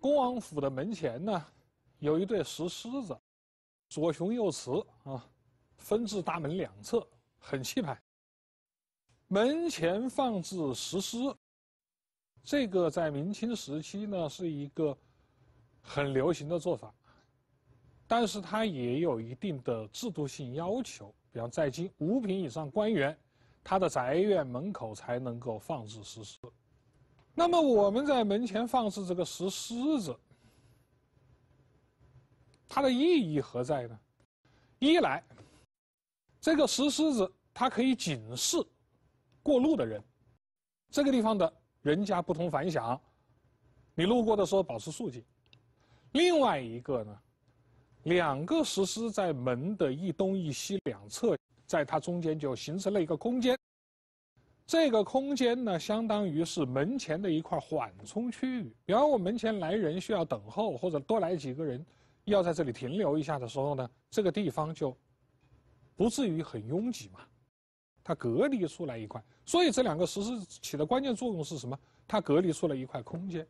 恭王府的门前呢，有一对石狮子，左雄右雌啊，分置大门两侧，很气派。门前放置石狮，这个在明清时期呢是一个很流行的做法，但是它也有一定的制度性要求，比方在京五品以上官员，他的宅院门口才能够放置石狮。那么我们在门前放置这个石狮子，它的意义何在呢？一来，这个石狮子它可以警示过路的人，这个地方的人家不同凡响，你路过的时候保持肃静。另外一个呢，两个石狮在门的一东一西两侧，在它中间就形成了一个空间。这个空间呢，相当于是门前的一块缓冲区域。比方我门前来人需要等候，或者多来几个人，要在这里停留一下的时候呢，这个地方就不至于很拥挤嘛。它隔离出来一块，所以这两个实施起的关键作用是什么？它隔离出了一块空间。